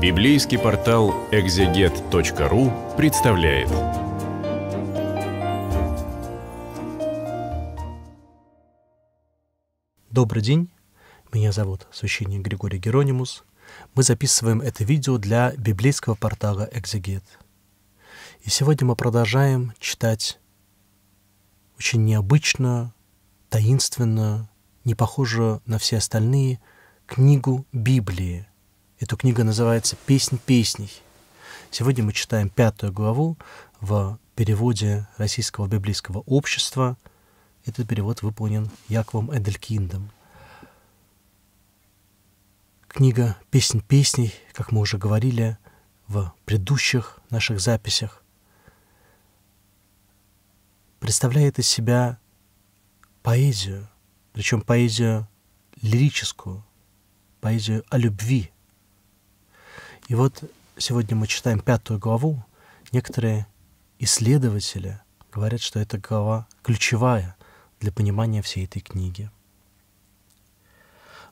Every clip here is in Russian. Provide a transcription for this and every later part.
Библейский портал экзегет.ру представляет. Добрый день, меня зовут священник Григорий Геронимус. Мы записываем это видео для библейского портала «Экзегет». И сегодня мы продолжаем читать очень необычную, таинственную, не похожую на все остальные книгу Библии – эта книга называется «Песнь песней». Сегодня мы читаем пятую главу в переводе Российского библейского общества. Этот перевод выполнен Яковом Эделькиндом. Книга «Песнь песней», как мы уже говорили в предыдущих наших записях, представляет из себя поэзию, причем поэзию лирическую, поэзию о любви – и вот сегодня мы читаем пятую главу. Некоторые исследователи говорят, что эта глава ключевая для понимания всей этой книги.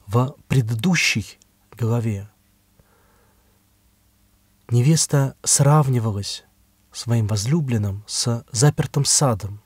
В предыдущей главе невеста сравнивалась своим возлюбленным с запертым садом.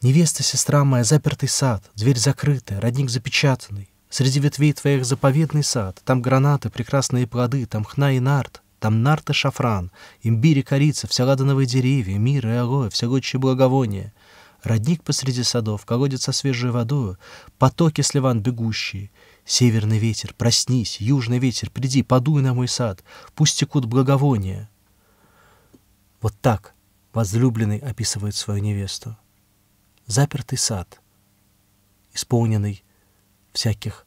Невеста, сестра моя, запертый сад, дверь закрытая, родник запечатанный. Среди ветвей твоих заповедный сад, там гранаты, прекрасные плоды, там хна и нарт, там нарт и шафран, имбирь и корица, все ладановые деревья, мир и алоэ, все лучшие благовония. Родник посреди садов, колодец со свежей водою, потоки сливан бегущие. Северный ветер, проснись, южный ветер, приди, подуй на мой сад, пусть текут благовония. Вот так возлюбленный описывает свою невесту. Запертый сад, исполненный всяких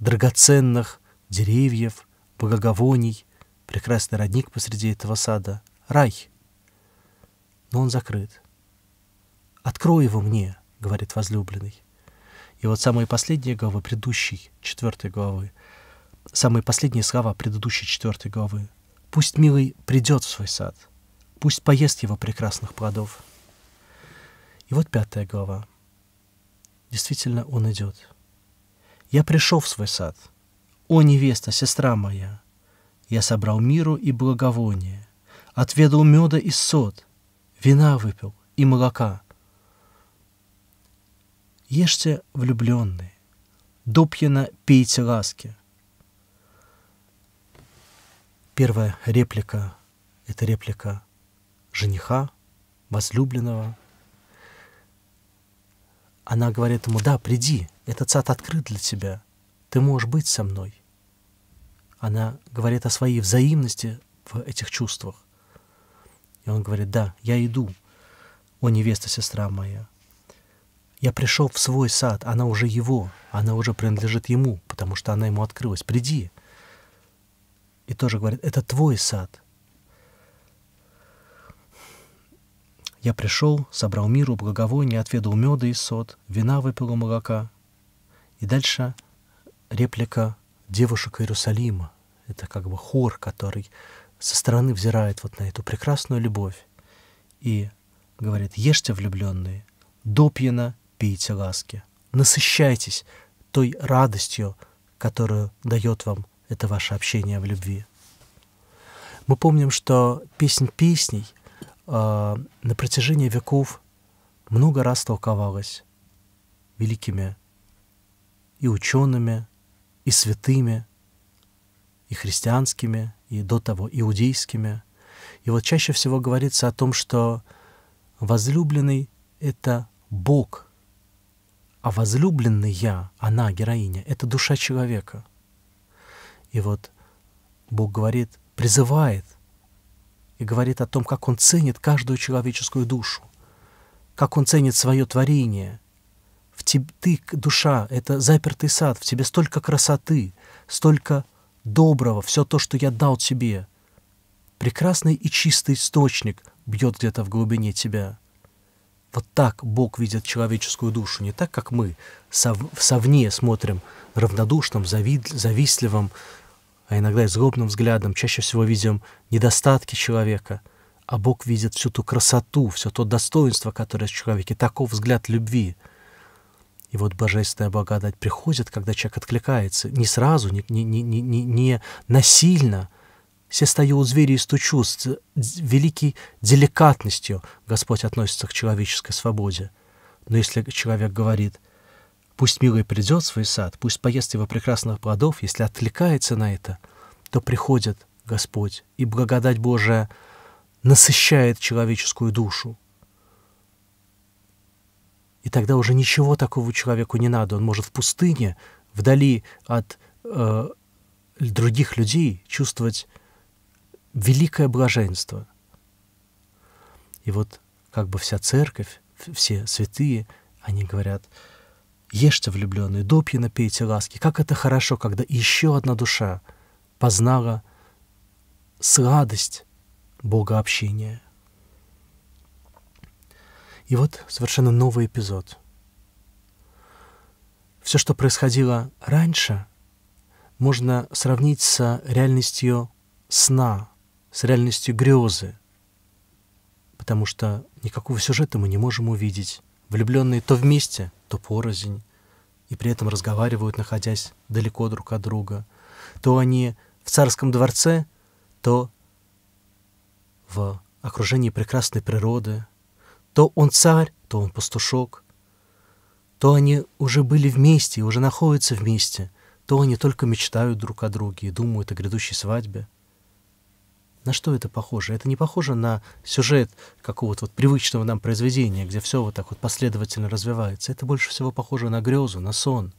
драгоценных деревьев, благоговоний, прекрасный родник посреди этого сада, рай. Но он закрыт. «Открой его мне», — говорит возлюбленный. И вот самые последние главы предыдущей четвертой главы, самые последние слова предыдущей четвертой главы. «Пусть милый придет в свой сад, пусть поест его прекрасных плодов». И вот пятая глава. Действительно, он идет. Я пришел в свой сад. О, невеста, сестра моя! Я собрал миру и благовоние, отведал меда и сот, вина выпил и молока. Ешьте, влюбленные, допьяно пейте ласки. Первая реплика — это реплика жениха, возлюбленного. Она говорит ему, да, приди, этот сад открыт для тебя. Ты можешь быть со мной. Она говорит о своей взаимности в этих чувствах. И он говорит, да, я иду, о невеста, сестра моя. Я пришел в свой сад, она уже его, она уже принадлежит ему, потому что она ему открылась. Приди. И тоже говорит, это твой сад. Я пришел, собрал миру благовония, отведал меда и сот, вина выпил у молока, и дальше реплика девушек Иерусалима. Это как бы хор, который со стороны взирает вот на эту прекрасную любовь и говорит, ешьте, влюбленные, допьяно пейте ласки, насыщайтесь той радостью, которую дает вам это ваше общение в любви. Мы помним, что песнь песней э, на протяжении веков много раз толковалась великими и учеными, и святыми, и христианскими, и до того иудейскими. И вот чаще всего говорится о том, что возлюбленный — это Бог, а возлюбленный я, она, героиня, — это душа человека. И вот Бог говорит, призывает и говорит о том, как Он ценит каждую человеческую душу, как Он ценит свое творение — в тебе, ты, душа, это запертый сад, в тебе столько красоты, столько доброго, все то, что я дал тебе. Прекрасный и чистый источник бьет где-то в глубине тебя. Вот так Бог видит человеческую душу, не так, как мы сов, совне смотрим равнодушным, завид, завистливым, а иногда и злобным взглядом. Чаще всего видим недостатки человека, а Бог видит всю ту красоту, все то достоинство, которое в человеке. Таков взгляд любви — и вот божественная благодать приходит, когда человек откликается, не сразу, не, не, не, не, не насильно. Все стою у звери и стучу с великой деликатностью. Господь относится к человеческой свободе. Но если человек говорит, пусть милый придет в свой сад, пусть поест его прекрасных плодов, если отвлекается на это, то приходит Господь, и благодать Божия насыщает человеческую душу. И тогда уже ничего такого человеку не надо. Он может в пустыне, вдали от э, других людей, чувствовать великое блаженство. И вот как бы вся церковь, все святые, они говорят, ешьте влюбленные, допьяно напейте ласки. Как это хорошо, когда еще одна душа познала сладость Бога общения. И вот совершенно новый эпизод. Все, что происходило раньше, можно сравнить с реальностью сна, с реальностью грезы, потому что никакого сюжета мы не можем увидеть. Влюбленные то вместе, то порознь, и при этом разговаривают, находясь далеко друг от друга. То они в царском дворце, то в окружении прекрасной природы, то он царь, то он пастушок. То они уже были вместе и уже находятся вместе, то они только мечтают друг о друге и думают о грядущей свадьбе. На что это похоже? Это не похоже на сюжет какого-то вот привычного нам произведения, где все вот так вот последовательно развивается. Это больше всего похоже на грезу, на сон.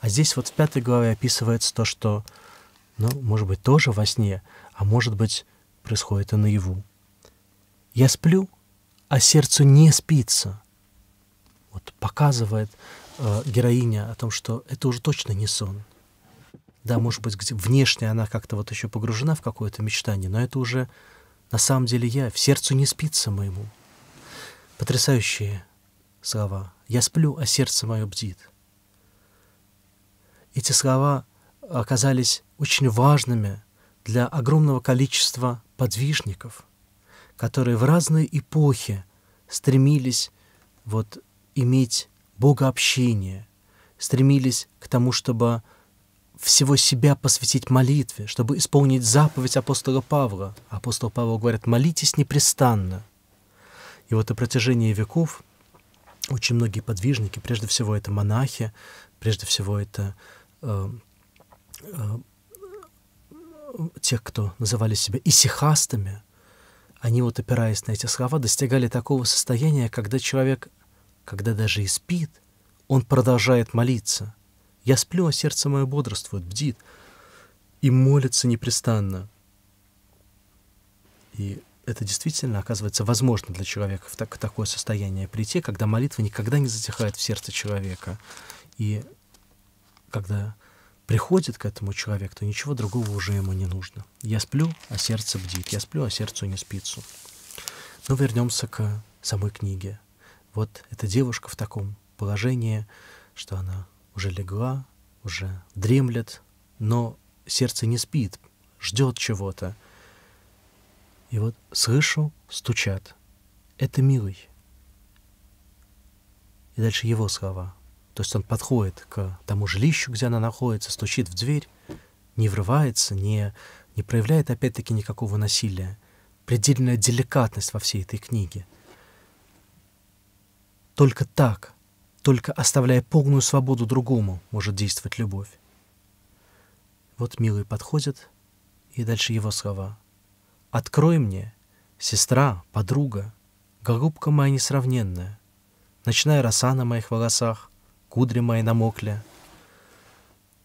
А здесь вот в пятой главе описывается то, что, ну, может быть, тоже во сне, а может быть, происходит и наяву. Я сплю, а сердцу не спится. Вот показывает э, героиня о том, что это уже точно не сон. Да, может быть, внешне она как-то вот еще погружена в какое-то мечтание, но это уже на самом деле я, в сердцу не спится моему. Потрясающие слова. Я сплю, а сердце мое бдит. Эти слова оказались очень важными для огромного количества подвижников – которые в разные эпохи стремились вот иметь богообщение, стремились к тому, чтобы всего себя посвятить молитве, чтобы исполнить заповедь апостола Павла. Апостол Павел говорит, молитесь непрестанно. И вот на протяжении веков очень многие подвижники, прежде всего это монахи, прежде всего это э, э, тех, кто называли себя исихастами, они, вот опираясь на эти слова, достигали такого состояния, когда человек, когда даже и спит, он продолжает молиться. Я сплю, а сердце мое бодрствует, бдит и молится непрестанно. И это действительно оказывается возможно для человека в так, такое состояние прийти, когда молитва никогда не затихает в сердце человека. И когда приходит к этому человеку то ничего другого уже ему не нужно. Я сплю, а сердце бдит. Я сплю, а сердцу не спится. Но вернемся к самой книге. Вот эта девушка в таком положении, что она уже легла, уже дремлет, но сердце не спит, ждет чего-то. И вот слышу, стучат. Это милый. И дальше его слова. То есть он подходит к тому жилищу, где она находится, стучит в дверь, не врывается, не, не проявляет опять-таки никакого насилия. Предельная деликатность во всей этой книге. Только так, только оставляя полную свободу другому, может действовать любовь. Вот милый подходит, и дальше его слова. «Открой мне, сестра, подруга, голубка моя несравненная, ночная роса на моих волосах, кудри мои намокли.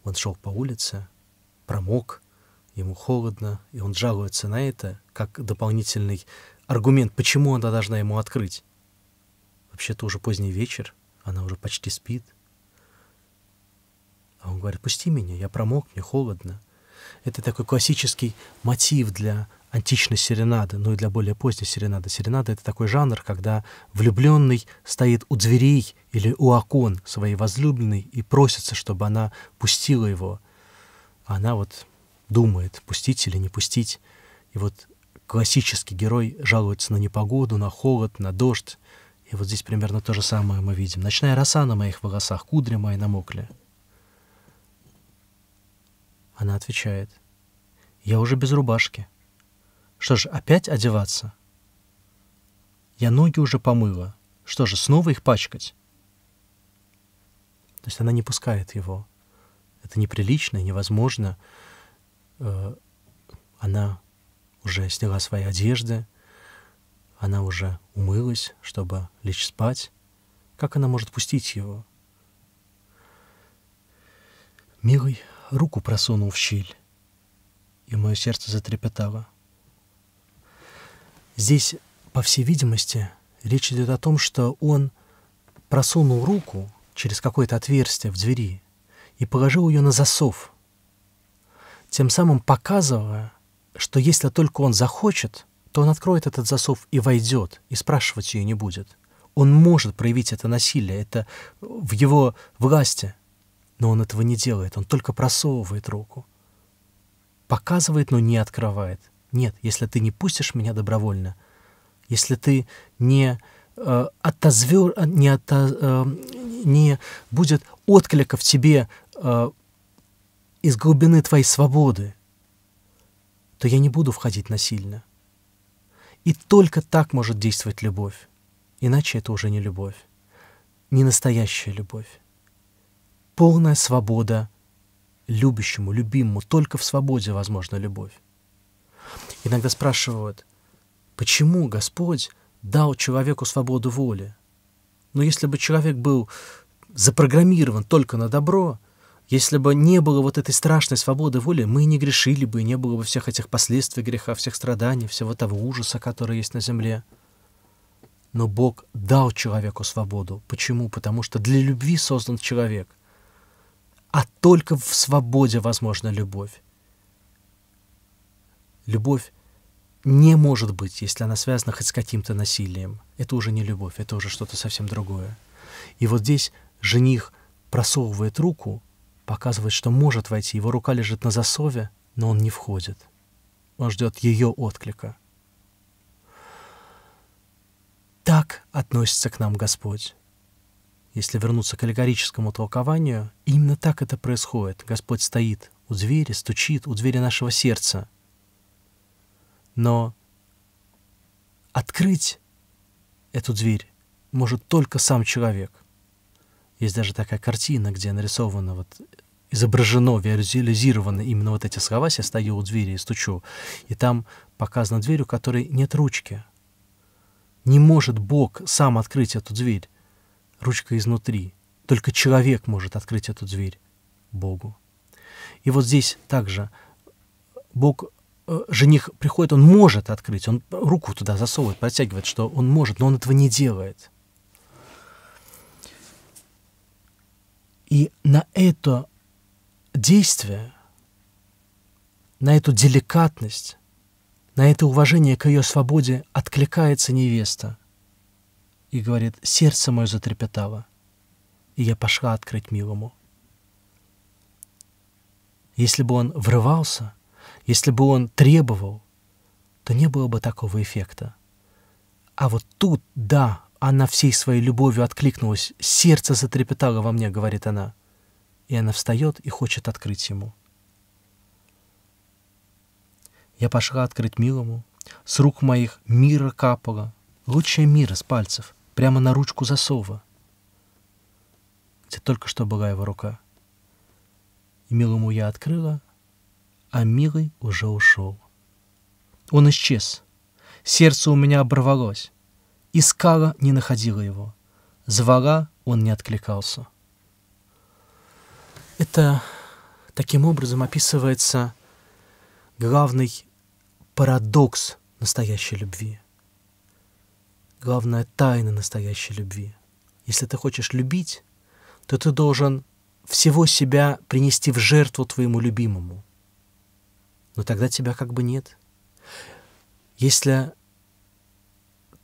Он шел по улице, промок, ему холодно, и он жалуется на это, как дополнительный аргумент, почему она должна ему открыть. Вообще-то уже поздний вечер, она уже почти спит. А он говорит, пусти меня, я промок, мне холодно. Это такой классический мотив для античной серенады, но и для более поздней серенады. Серенада — это такой жанр, когда влюбленный стоит у дверей или у окон своей возлюбленной и просится, чтобы она пустила его. она вот думает, пустить или не пустить. И вот классический герой жалуется на непогоду, на холод, на дождь. И вот здесь примерно то же самое мы видим. Ночная роса на моих волосах, кудри мои намокли. Она отвечает. Я уже без рубашки. Что же, опять одеваться? Я ноги уже помыла. Что же, снова их пачкать? То есть она не пускает его. Это неприлично, невозможно. Э, она уже сняла свои одежды, она уже умылась, чтобы лечь спать. Как она может пустить его? Милый руку просунул в щель, и мое сердце затрепетало — Здесь, по всей видимости, речь идет о том, что он просунул руку через какое-то отверстие в двери и положил ее на засов, тем самым показывая, что если только он захочет, то он откроет этот засов и войдет, и спрашивать ее не будет. Он может проявить это насилие, это в его власти, но он этого не делает, он только просовывает руку. Показывает, но не открывает – нет, если ты не пустишь меня добровольно, если ты не э, отозвер, э, не, ото, э, не будет отклика в тебе э, из глубины твоей свободы, то я не буду входить насильно. И только так может действовать любовь. Иначе это уже не любовь. Не настоящая любовь. Полная свобода любящему, любимому. Только в свободе возможна любовь. Иногда спрашивают, почему Господь дал человеку свободу воли? Но если бы человек был запрограммирован только на добро, если бы не было вот этой страшной свободы воли, мы не грешили бы, и не было бы всех этих последствий греха, всех страданий, всего того ужаса, который есть на земле. Но Бог дал человеку свободу. Почему? Потому что для любви создан человек. А только в свободе возможна любовь. Любовь не может быть, если она связана хоть с каким-то насилием. Это уже не любовь, это уже что-то совсем другое. И вот здесь жених просовывает руку, показывает, что может войти. Его рука лежит на засове, но он не входит. Он ждет ее отклика. Так относится к нам Господь. Если вернуться к аллегорическому толкованию, именно так это происходит. Господь стоит у двери, стучит у двери нашего сердца – но открыть эту дверь может только сам человек. Есть даже такая картина, где нарисовано вот изображено, визуализировано именно вот эти слова, я стою у двери и стучу, и там показана дверь, у которой нет ручки. Не может Бог сам открыть эту дверь, ручка изнутри. Только человек может открыть эту дверь Богу. И вот здесь также Бог Э, жених приходит, он может открыть, он руку туда засовывает, протягивает, что он может, но он этого не делает. И на это действие, на эту деликатность, на это уважение к ее свободе откликается невеста и говорит, сердце мое затрепетало, и я пошла открыть милому. Если бы он врывался – если бы он требовал, то не было бы такого эффекта. А вот тут, да, она всей своей любовью откликнулась. «Сердце затрепетало во мне», — говорит она. И она встает и хочет открыть ему. Я пошла открыть милому. С рук моих мира капала. Лучшая мира с пальцев. Прямо на ручку засова. Где только что была его рука. И милому я открыла, а милый уже ушел. Он исчез. Сердце у меня оборвалось. Искала, не находила его. Звала, он не откликался. Это таким образом описывается главный парадокс настоящей любви. Главная тайна настоящей любви. Если ты хочешь любить, то ты должен всего себя принести в жертву твоему любимому – но тогда тебя как бы нет. Если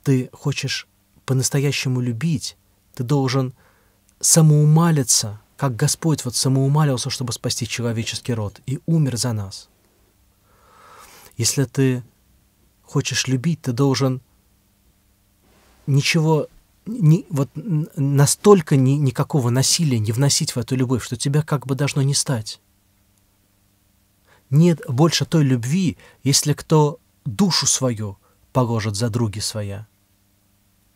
ты хочешь по-настоящему любить, ты должен самоумалиться, как Господь вот самоумалился, чтобы спасти человеческий род, и умер за нас. Если ты хочешь любить, ты должен ничего, ни, вот настолько ни, никакого насилия не вносить в эту любовь, что тебя как бы должно не стать. Нет больше той любви, если кто душу свою положит за други своя.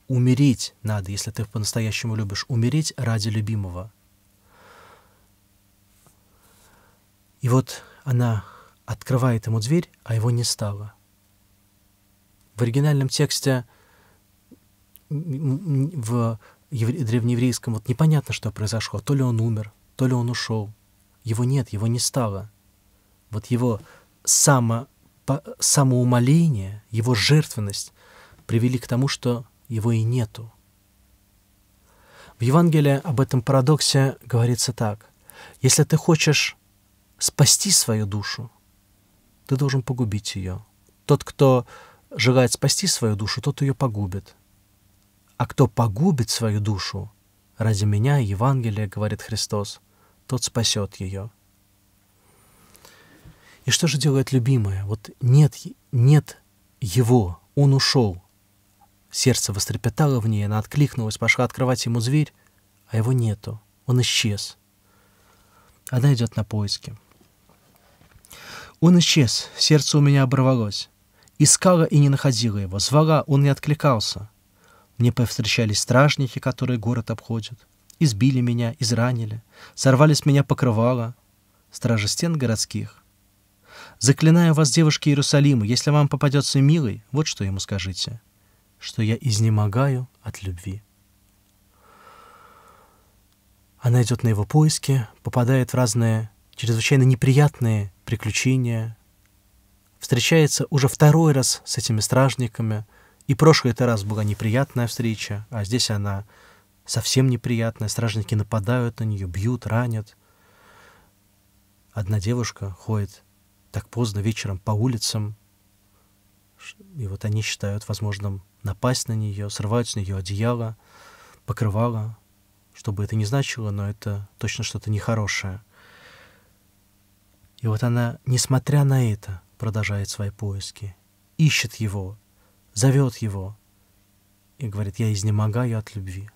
Умереть надо, если ты по-настоящему любишь. Умереть ради любимого. И вот она открывает ему дверь, а его не стало. В оригинальном тексте в древнееврейском вот непонятно, что произошло. То ли он умер, то ли он ушел. Его нет, его не стало вот его само, по, самоумоление, его жертвенность привели к тому, что его и нету. В Евангелии об этом парадоксе говорится так. Если ты хочешь спасти свою душу, ты должен погубить ее. Тот, кто желает спасти свою душу, тот ее погубит. А кто погубит свою душу, ради меня, Евангелие, говорит Христос, тот спасет ее. И что же делает любимая? Вот нет, нет его, он ушел. Сердце вострепетало в ней, она откликнулась, пошла открывать ему зверь, а его нету, он исчез. Она идет на поиски. Он исчез, сердце у меня оборвалось. Искала и не находила его, звала, он не откликался. Мне повстречались стражники, которые город обходят. Избили меня, изранили, сорвали с меня покрывало. Стражи стен городских Заклинаю вас, девушки Иерусалима, если вам попадется милый, вот что ему скажите, что я изнемогаю от любви. Она идет на его поиски, попадает в разные чрезвычайно неприятные приключения, встречается уже второй раз с этими стражниками, и прошлый это раз была неприятная встреча, а здесь она совсем неприятная, стражники нападают на нее, бьют, ранят. Одна девушка ходит так поздно вечером по улицам. И вот они считают возможным напасть на нее, срывать с нее одеяло, покрывало, что бы это ни значило, но это точно что-то нехорошее. И вот она, несмотря на это, продолжает свои поиски, ищет его, зовет его и говорит, я изнемогаю от любви.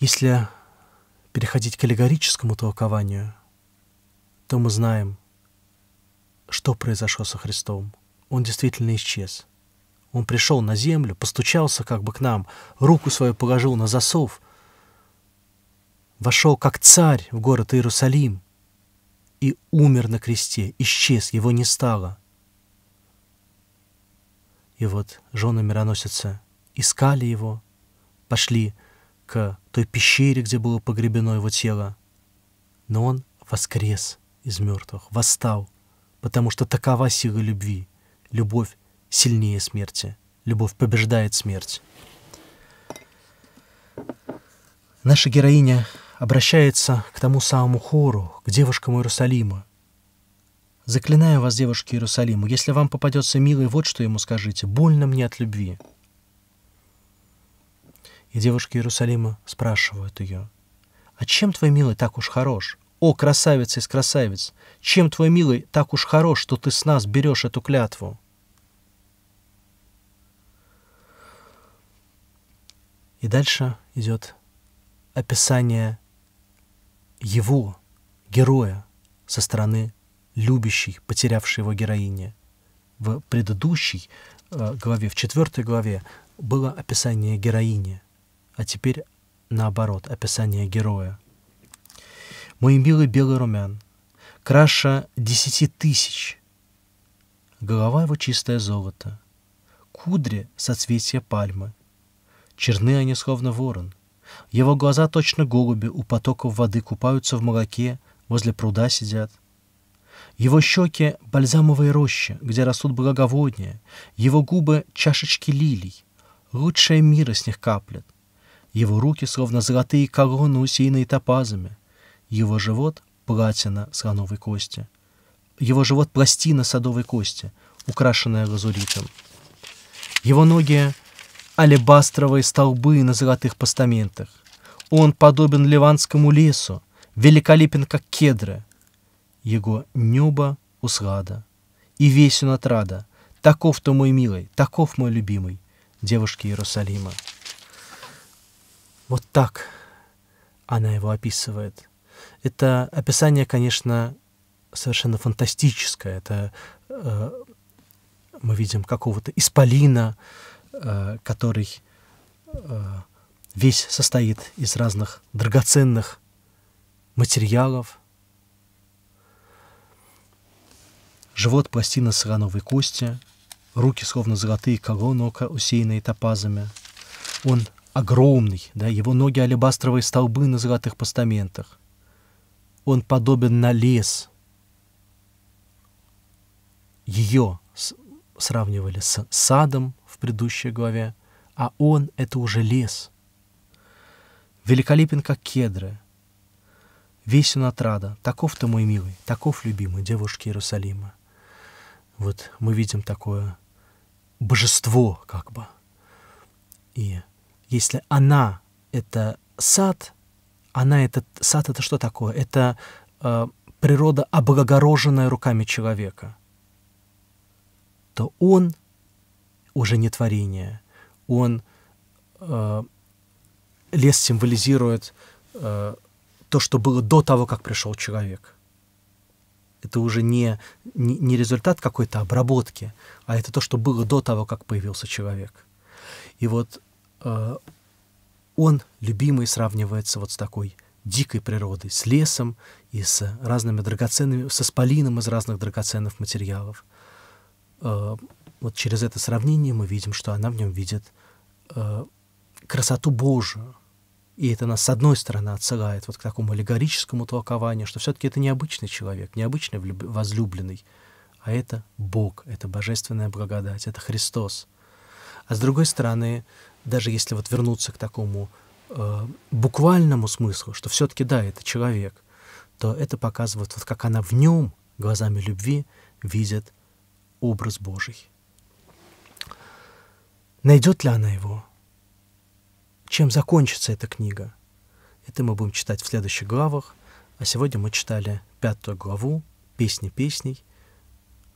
Если переходить к аллегорическому толкованию, то мы знаем, что произошло со Христом. Он действительно исчез. Он пришел на землю, постучался как бы к нам, руку свою положил на засов, вошел как царь в город Иерусалим и умер на кресте, исчез, его не стало. И вот жены мироносицы искали его, пошли к той пещере, где было погребено его тело. Но он воскрес из мертвых, восстал, потому что такова сила любви. Любовь сильнее смерти. Любовь побеждает смерть. Наша героиня обращается к тому самому хору, к девушкам Иерусалима. «Заклинаю вас, девушки Иерусалима, если вам попадется милый, вот что ему скажите. Больно мне от любви. И девушки Иерусалима спрашивают ее, «А чем твой милый так уж хорош? О, красавица из красавиц! Чем твой милый так уж хорош, что ты с нас берешь эту клятву?» И дальше идет описание его, героя, со стороны любящей, потерявшей его героини. В предыдущей э, главе, в четвертой главе, было описание героини. А теперь наоборот, описание героя. Мой милый белый румян, краша десяти тысяч. Голова его чистое золото, кудри соцветия пальмы. Черны они, словно ворон. Его глаза точно голуби у потоков воды купаются в молоке, возле пруда сидят. Его щеки — бальзамовые рощи, где растут благоводния. Его губы — чашечки лилий. Лучшее мира с них каплет. Его руки, словно золотые короны, усеянные топазами. Его живот — платина слоновой кости. Его живот — пластина садовой кости, украшенная лазуритом. Его ноги — алебастровые столбы на золотых постаментах. Он подобен ливанскому лесу, великолепен, как кедры. Его небо — услада, и весь он отрада. Таков-то мой милый, таков мой любимый, девушки Иерусалима. Вот так она его описывает. Это описание, конечно, совершенно фантастическое. Это э, мы видим какого-то исполина, э, который э, весь состоит из разных драгоценных материалов. Живот пластина сырановой кости, руки словно золотые колонны, усеянные топазами. Он огромный, да, его ноги алебастровые столбы на золотых постаментах. Он подобен на лес. Ее сравнивали с садом в предыдущей главе, а он — это уже лес. Великолепен, как кедры. Весен от рада. Таков ты, мой милый, таков, любимый, девушки Иерусалима. Вот мы видим такое божество, как бы. И если она — это сад, она — этот сад — это что такое? Это э, природа, облагороженная руками человека, то он уже не творение. Он э, лес символизирует э, то, что было до того, как пришел человек. Это уже не, не, не результат какой-то обработки, а это то, что было до того, как появился человек. И вот а, он, любимый, сравнивается вот с такой дикой природой, с лесом и с разными драгоценными, со спалином из разных драгоценных материалов. А, вот через это сравнение мы видим, что она в нем видит а, красоту Божию. И это нас, с одной стороны, отсылает вот к такому аллегорическому толкованию, что все-таки это необычный человек, необычный возлюбленный, а это Бог, это божественная благодать, это Христос. А с другой стороны, даже если вот вернуться к такому э, буквальному смыслу, что все-таки да, это человек, то это показывает, вот как она в нем глазами любви видит образ Божий. Найдет ли она его? Чем закончится эта книга? Это мы будем читать в следующих главах, а сегодня мы читали пятую главу «Песни песней»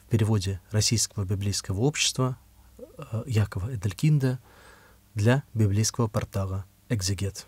в переводе Российского библейского общества э, Якова Эделькинда – для библейского портала «Экзегет».